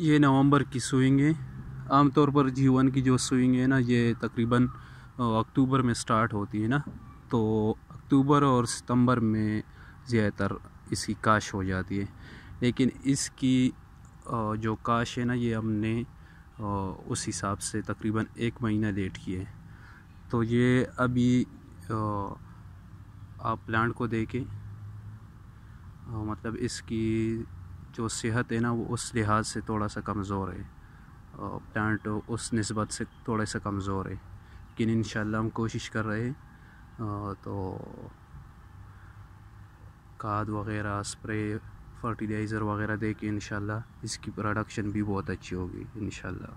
ये नवंबर की सूइंग है आमतौर पर जीवन की जो सूइंग है ना ये तकरीबन अक्टूबर में स्टार्ट होती है ना तो अक्टूबर और सितंबर में ज़्यादातर इसकी काश हो जाती है लेकिन इसकी जो काश है ना ये हमने उस हिसाब से तकरीबन एक महीना लेट किया है तो ये अभी आप प्लांट को देखें मतलब इसकी जो सेहत है ना वो उस लिहाज से थोड़ा सा कमज़ोर है प्लांट उस नस्बत से थोड़ा सा कमज़ोर है लेकिन इन हम कोशिश कर रहे हैं तो खाद वगैरह स्प्रे फर्टिलाइज़र वगैरह दे के इसकी प्रोडक्शन भी बहुत अच्छी होगी इनशाला